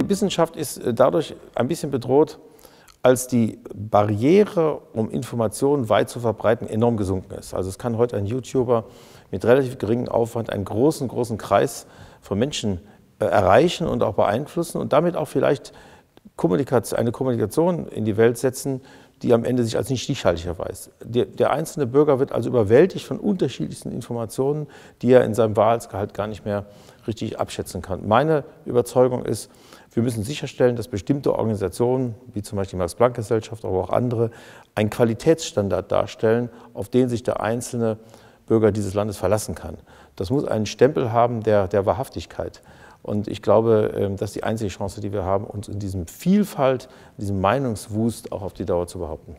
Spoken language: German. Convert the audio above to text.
Die Wissenschaft ist äh, dadurch ein bisschen bedroht, als die Barriere, um Informationen weit zu verbreiten, enorm gesunken ist. Also es kann heute ein YouTuber mit relativ geringem Aufwand einen großen, großen Kreis von Menschen äh, erreichen und auch beeinflussen und damit auch vielleicht eine Kommunikation in die Welt setzen, die am Ende sich als nicht stichhaltig erweist. Der, der, einzelne Bürger wird also überwältigt von unterschiedlichsten Informationen, die er in seinem Wahlgehalt gar nicht mehr richtig abschätzen kann. Meine Überzeugung ist, wir müssen sicherstellen, dass bestimmte Organisationen, wie zum Beispiel die Max-Planck-Gesellschaft, aber auch andere, einen Qualitätsstandard darstellen, auf den sich der einzelne Bürger dieses Landes verlassen kann. Das muss einen Stempel haben der, der Wahrhaftigkeit. Und ich glaube, ähm, das ist die einzige Chance, die wir haben, uns in diesem Vielfalt, in diesem Meinungswust auch auf die Dauer zu behaupten.